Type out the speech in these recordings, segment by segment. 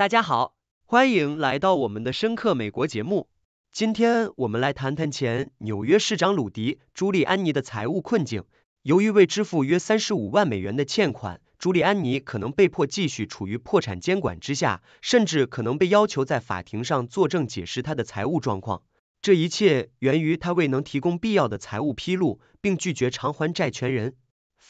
大家好，欢迎来到我们的深刻美国节目。今天我们来谈谈前纽约市长鲁迪·朱利安尼的财务困境。由于未支付约三十五万美元的欠款，朱利安尼可能被迫继续处于破产监管之下，甚至可能被要求在法庭上作证解释他的财务状况。这一切源于他未能提供必要的财务披露，并拒绝偿还债权人。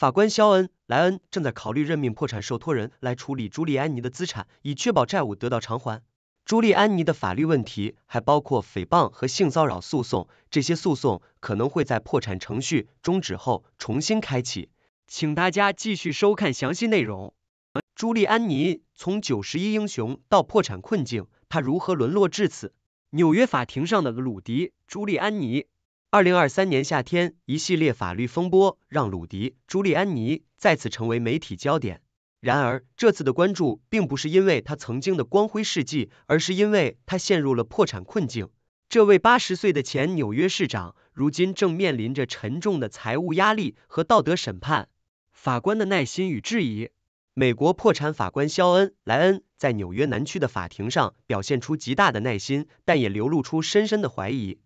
法官肖恩·莱恩正在考虑任命破产受托人来处理朱莉安妮的资产，以确保债务得到偿还。朱莉安妮的法律问题还包括诽谤和性骚扰诉讼，这些诉讼可能会在破产程序终止后重新开启。请大家继续收看详细内容。朱莉安妮从九十一英雄到破产困境，她如何沦落至此？纽约法庭上的鲁迪·朱莉安妮。二零二三年夏天，一系列法律风波让鲁迪·朱利安尼再次成为媒体焦点。然而，这次的关注并不是因为他曾经的光辉事迹，而是因为他陷入了破产困境。这位八十岁的前纽约市长，如今正面临着沉重的财务压力和道德审判。法官的耐心与质疑。美国破产法官肖恩·莱恩在纽约南区的法庭上表现出极大的耐心，但也流露出深深的怀疑。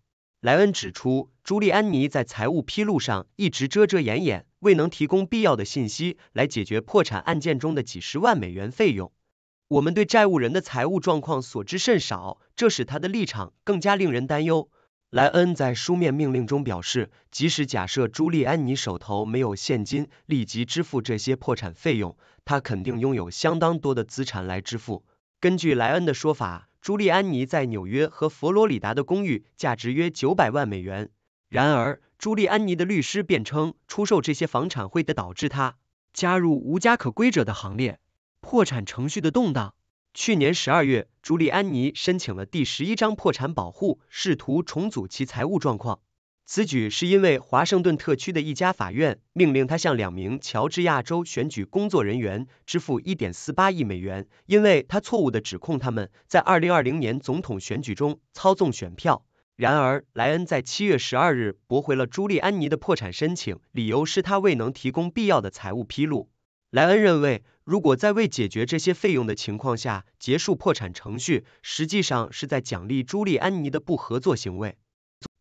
莱恩指出，朱利安尼在财务披露上一直遮遮掩掩，未能提供必要的信息来解决破产案件中的几十万美元费用。我们对债务人的财务状况所知甚少，这使他的立场更加令人担忧。莱恩在书面命令中表示，即使假设朱利安尼手头没有现金立即支付这些破产费用，他肯定拥有相当多的资产来支付。根据莱恩的说法。朱莉安妮在纽约和佛罗里达的公寓价值约九百万美元。然而，朱莉安妮的律师辩称，出售这些房产会的导致她加入无家可归者的行列，破产程序的动荡。去年十二月，朱莉安妮申请了第十一张破产保护，试图重组其财务状况。此举是因为华盛顿特区的一家法院命令他向两名乔治亚州选举工作人员支付一点四八亿美元，因为他错误地指控他们在二零二零年总统选举中操纵选票。然而，莱恩在七月十二日驳回了朱莉安妮的破产申请，理由是他未能提供必要的财务披露。莱恩认为，如果在未解决这些费用的情况下结束破产程序，实际上是在奖励朱莉安妮的不合作行为。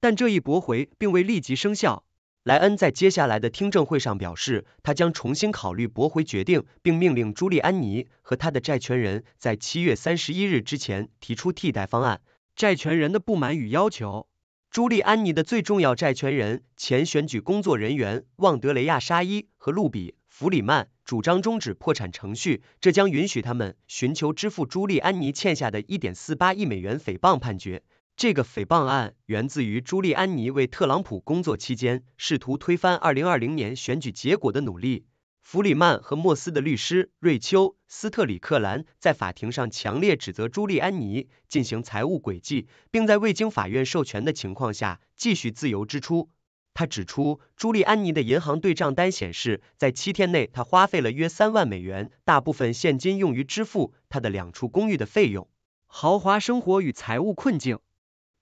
但这一驳回并未立即生效。莱恩在接下来的听证会上表示，他将重新考虑驳回决定，并命令朱利安尼和他的债权人在七月三十一日之前提出替代方案。债权人的不满与要求：朱利安尼的最重要债权人、前选举工作人员旺德雷亚·沙伊和路比·弗里曼主张终止破产程序，这将允许他们寻求支付朱利安尼欠下的一点四八亿美元诽谤判决。这个诽谤案源自于朱利安尼为特朗普工作期间试图推翻2020年选举结果的努力。弗里曼和莫斯的律师瑞秋·斯特里克兰在法庭上强烈指责朱利安尼进行财务诡计，并在未经法院授权的情况下继续自由支出。他指出，朱利安尼的银行对账单显示，在七天内他花费了约三万美元，大部分现金用于支付他的两处公寓的费用。豪华生活与财务困境。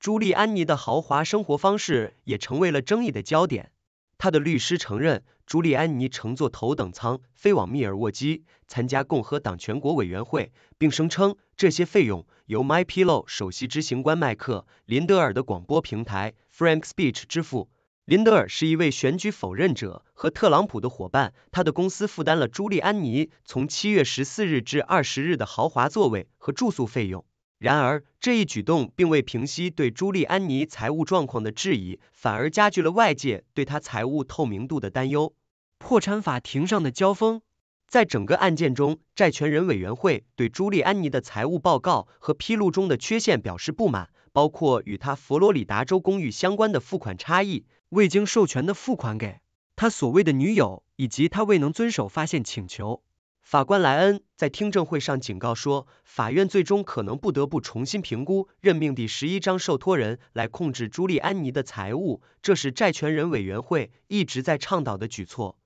朱莉安妮的豪华生活方式也成为了争议的焦点。她的律师承认，朱莉安妮乘坐头等舱飞往密尔沃基参加共和党全国委员会，并声称这些费用由 My Pillow 首席执行官麦克林德尔的广播平台 Frank's p e e c h 支付。林德尔是一位选举否认者和特朗普的伙伴，他的公司负担了朱莉安妮从七月十四日至二十日的豪华座位和住宿费用。然而，这一举动并未平息对朱利安尼财务状况的质疑，反而加剧了外界对他财务透明度的担忧。破产法庭上的交锋，在整个案件中，债权人委员会对朱利安尼的财务报告和披露中的缺陷表示不满，包括与他佛罗里达州公寓相关的付款差异、未经授权的付款给他所谓的女友，以及他未能遵守发现请求。法官莱恩在听证会上警告说，法院最终可能不得不重新评估任命第十一章受托人来控制朱利安尼的财务，这是债权人委员会一直在倡导的举措。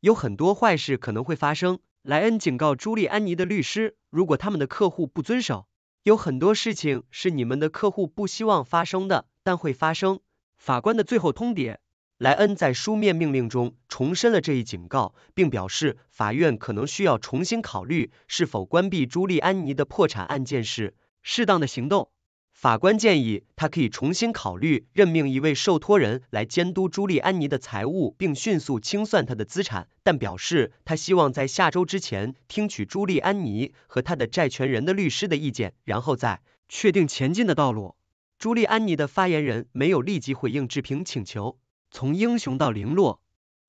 有很多坏事可能会发生，莱恩警告朱利安尼的律师，如果他们的客户不遵守，有很多事情是你们的客户不希望发生的，但会发生。法官的最后通牒。莱恩在书面命令中重申了这一警告，并表示法院可能需要重新考虑是否关闭朱利安尼的破产案件是适当的行动。法官建议他可以重新考虑任命一位受托人来监督朱利安尼的财务，并迅速清算他的资产，但表示他希望在下周之前听取朱利安尼和他的债权人的律师的意见，然后再确定前进的道路。朱利安尼的发言人没有立即回应置评请求。从英雄到零落，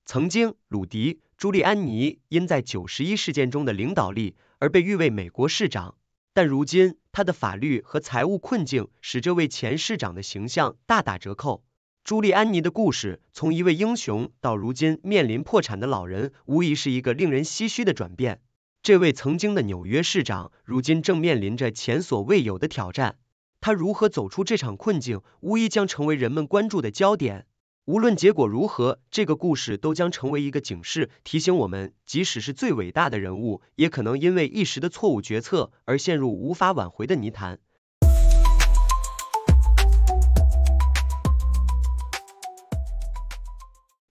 曾经，鲁迪·朱利安尼因在九十一事件中的领导力而被誉为美国市长，但如今他的法律和财务困境使这位前市长的形象大打折扣。朱利安尼的故事从一位英雄到如今面临破产的老人，无疑是一个令人唏嘘的转变。这位曾经的纽约市长如今正面临着前所未有的挑战，他如何走出这场困境，无疑将成为人们关注的焦点。无论结果如何，这个故事都将成为一个警示，提醒我们，即使是最伟大的人物，也可能因为一时的错误决策而陷入无法挽回的泥潭。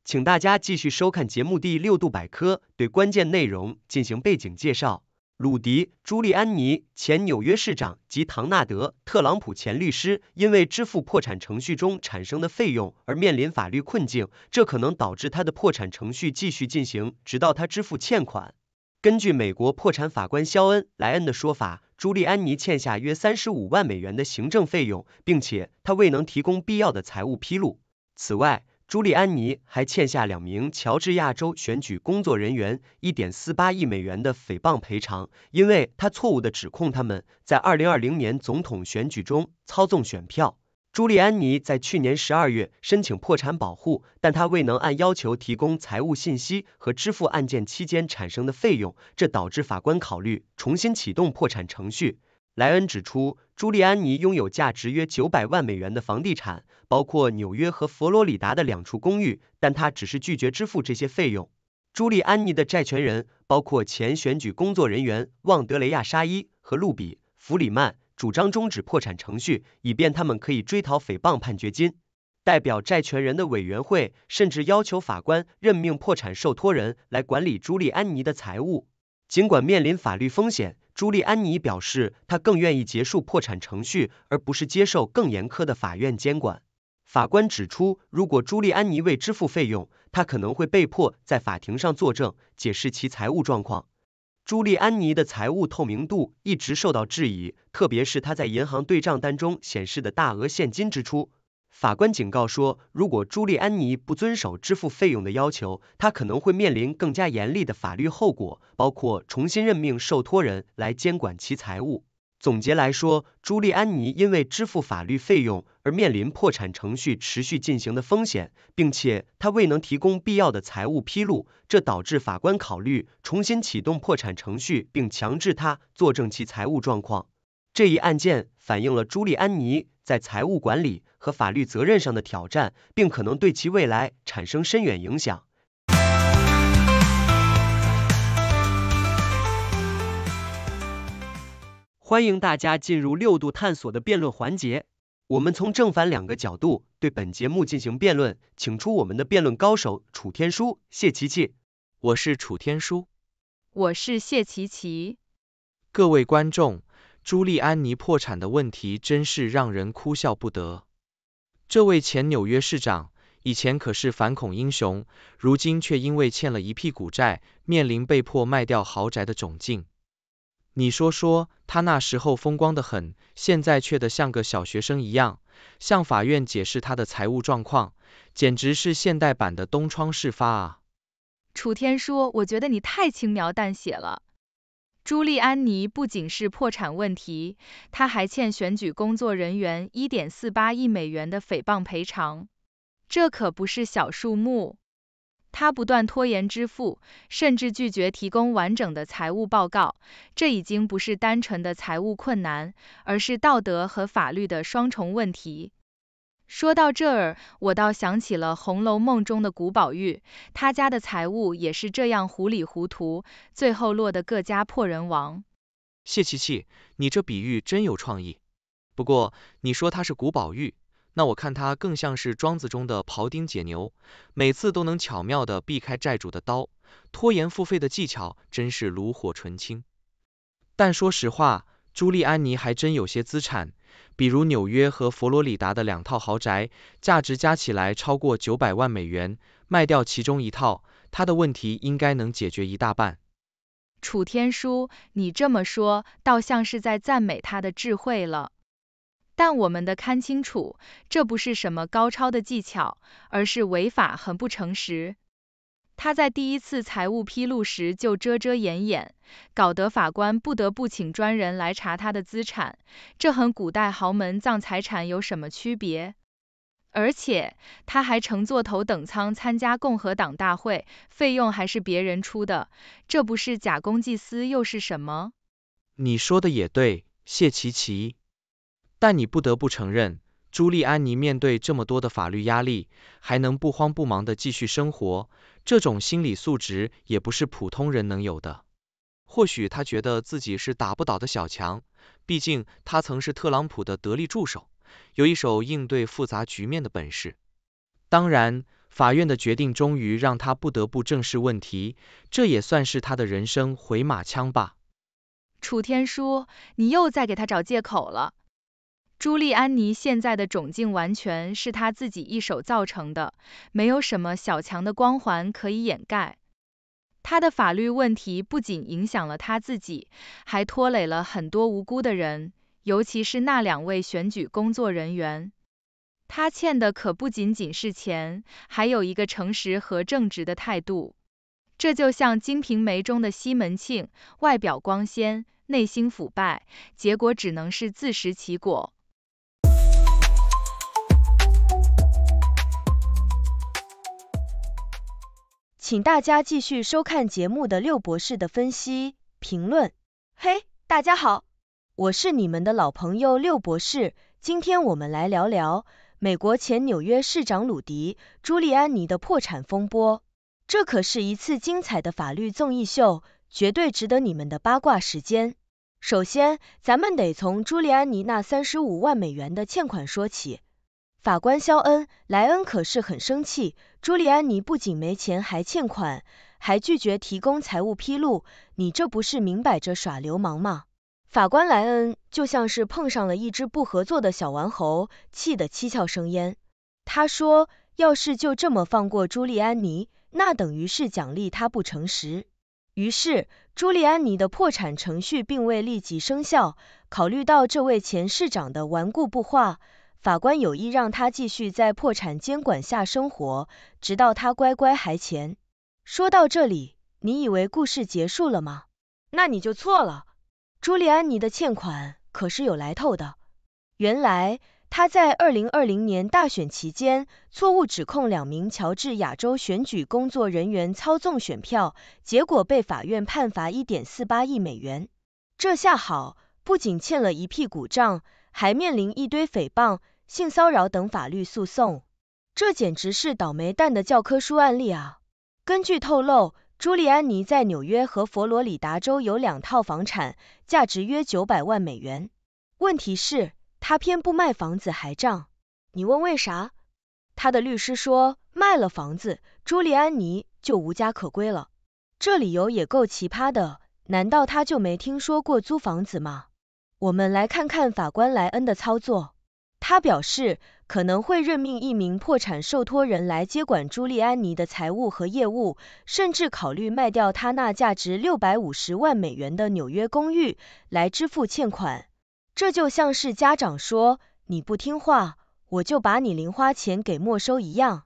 请大家继续收看节目《第六度百科》，对关键内容进行背景介绍。鲁迪·朱利安尼前纽约市长及唐纳德·特朗普前律师因为支付破产程序中产生的费用而面临法律困境，这可能导致他的破产程序继续进行，直到他支付欠款。根据美国破产法官肖恩·莱恩的说法，朱利安尼欠下约三十五万美元的行政费用，并且他未能提供必要的财务披露。此外，朱利安尼还欠下两名乔治亚州选举工作人员一点四八亿美元的诽谤赔偿，因为他错误地指控他们在二零二零年总统选举中操纵选票。朱利安尼在去年十二月申请破产保护，但他未能按要求提供财务信息和支付案件期间产生的费用，这导致法官考虑重新启动破产程序。莱恩指出，朱利安尼拥有价值约九百万美元的房地产，包括纽约和佛罗里达的两处公寓，但他只是拒绝支付这些费用。朱利安尼的债权人，包括前选举工作人员旺德雷亚·沙伊和路比·弗里曼，主张终止破产程序，以便他们可以追讨诽谤判决金。代表债权人的委员会甚至要求法官任命破产受托人来管理朱利安尼的财务，尽管面临法律风险。朱莉安妮表示，她更愿意结束破产程序，而不是接受更严苛的法院监管。法官指出，如果朱莉安妮未支付费用，她可能会被迫在法庭上作证，解释其财务状况。朱莉安妮的财务透明度一直受到质疑，特别是她在银行对账单中显示的大额现金支出。法官警告说，如果朱利安尼不遵守支付费用的要求，他可能会面临更加严厉的法律后果，包括重新任命受托人来监管其财务。总结来说，朱利安尼因为支付法律费用而面临破产程序持续进行的风险，并且他未能提供必要的财务披露，这导致法官考虑重新启动破产程序，并强制他作证其财务状况。这一案件反映了朱利安尼在财务管理和法律责任上的挑战，并可能对其未来产生深远影响。欢迎大家进入六度探索的辩论环节，我们从正反两个角度对本节目进行辩论，请出我们的辩论高手楚天舒、谢琪琪。我是楚天舒，我是谢琪琪。各位观众。朱利安尼破产的问题真是让人哭笑不得。这位前纽约市长以前可是反恐英雄，如今却因为欠了一屁股债，面临被迫卖掉豪宅的窘境。你说说，他那时候风光的很，现在却得像个小学生一样向法院解释他的财务状况，简直是现代版的东窗事发啊！楚天舒，我觉得你太轻描淡写了。朱利安尼不仅是破产问题，他还欠选举工作人员1.48亿美元的诽谤赔偿，这可不是小数目。他不断拖延支付，甚至拒绝提供完整的财务报告，这已经不是单纯的财务困难，而是道德和法律的双重问题。说到这儿，我倒想起了《红楼梦》中的古宝玉，他家的财物也是这样糊里糊涂，最后落得各家破人亡。谢琪琪，你这比喻真有创意。不过你说他是古宝玉，那我看他更像是庄子中的庖丁解牛，每次都能巧妙地避开债主的刀，拖延付费的技巧真是炉火纯青。但说实话，朱莉安妮还真有些资产。比如纽约和佛罗里达的两套豪宅，价值加起来超过九百万美元。卖掉其中一套，他的问题应该能解决一大半。楚天舒，你这么说，倒像是在赞美他的智慧了。但我们的看清楚，这不是什么高超的技巧，而是违法，很不诚实。他在第一次财务披露时就遮遮掩掩，搞得法官不得不请专人来查他的资产，这和古代豪门葬财产有什么区别？而且他还乘坐头等舱参加共和党大会，费用还是别人出的，这不是假公济私又是什么？你说的也对，谢奇奇，但你不得不承认，朱利安妮面对这么多的法律压力，还能不慌不忙的继续生活。这种心理素质也不是普通人能有的。或许他觉得自己是打不倒的小强，毕竟他曾是特朗普的得力助手，有一手应对复杂局面的本事。当然，法院的决定终于让他不得不正视问题，这也算是他的人生回马枪吧。楚天舒，你又在给他找借口了。朱莉安妮现在的窘境完全是他自己一手造成的，没有什么小强的光环可以掩盖。他的法律问题不仅影响了他自己，还拖累了很多无辜的人，尤其是那两位选举工作人员。他欠的可不仅仅是钱，还有一个诚实和正直的态度。这就像《金瓶梅》中的西门庆，外表光鲜，内心腐败，结果只能是自食其果。请大家继续收看节目的六博士的分析评论。嘿，大家好，我是你们的老朋友六博士。今天我们来聊聊美国前纽约市长鲁迪·朱利安尼的破产风波。这可是一次精彩的法律综艺秀，绝对值得你们的八卦时间。首先，咱们得从朱利安尼那三十五万美元的欠款说起。法官肖恩·莱恩可是很生气，朱利安尼不仅没钱，还欠款，还拒绝提供财务披露。你这不是明摆着耍流氓吗？法官莱恩就像是碰上了一只不合作的小玩猴，气得七窍生烟。他说，要是就这么放过朱利安尼，那等于是奖励他不诚实。于是，朱利安尼的破产程序并未立即生效。考虑到这位前市长的顽固不化，法官有意让他继续在破产监管下生活，直到他乖乖还钱。说到这里，你以为故事结束了吗？那你就错了。朱利安妮的欠款可是有来头的。原来他在2020年大选期间错误指控两名乔治亚州选举工作人员操纵选票，结果被法院判罚1.48亿美元。这下好，不仅欠了一屁股账，还面临一堆诽谤。性骚扰等法律诉讼，这简直是倒霉蛋的教科书案例啊！根据透露，朱莉安妮在纽约和佛罗里达州有两套房产，价值约九百万美元。问题是，他偏不卖房子还账。你问为啥？他的律师说，卖了房子，朱莉安妮就无家可归了。这理由也够奇葩的，难道他就没听说过租房子吗？我们来看看法官莱恩的操作。他表示可能会任命一名破产受托人来接管朱利安尼的财务和业务，甚至考虑卖掉他那价值六百五十万美元的纽约公寓来支付欠款。这就像是家长说你不听话，我就把你零花钱给没收一样。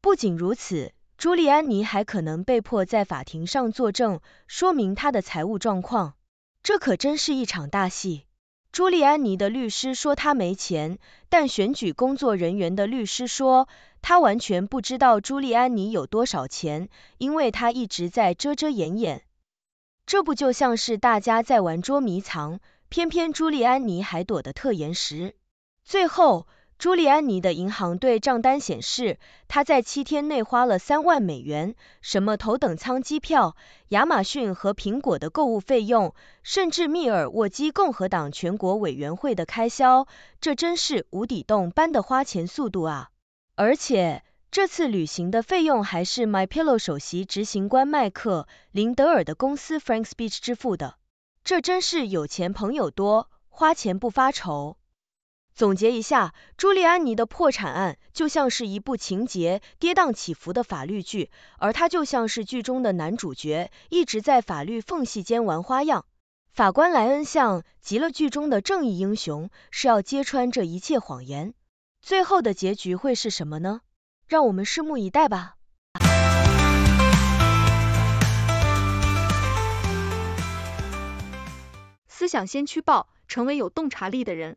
不仅如此，朱利安尼还可能被迫在法庭上作证，说明他的财务状况。这可真是一场大戏。朱利安尼的律师说他没钱，但选举工作人员的律师说他完全不知道朱利安尼有多少钱，因为他一直在遮遮掩掩。这不就像是大家在玩捉迷藏，偏偏朱利安尼还躲得特严实。最后。朱利安尼的银行对账单显示，他在七天内花了三万美元，什么头等舱机票、亚马逊和苹果的购物费用，甚至密尔沃基共和党全国委员会的开销，这真是无底洞般的花钱速度啊！而且这次旅行的费用还是 My Pillow 首席执行官麦克林德尔的公司 Frank's Beach 支付的，这真是有钱朋友多，花钱不发愁。总结一下，朱利安尼的破产案就像是一部情节跌宕起伏的法律剧，而他就像是剧中的男主角，一直在法律缝隙间玩花样。法官莱恩像极了剧中的正义英雄，是要揭穿这一切谎言。最后的结局会是什么呢？让我们拭目以待吧。思想先驱报，成为有洞察力的人。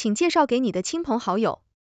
请介绍给你的亲朋好友。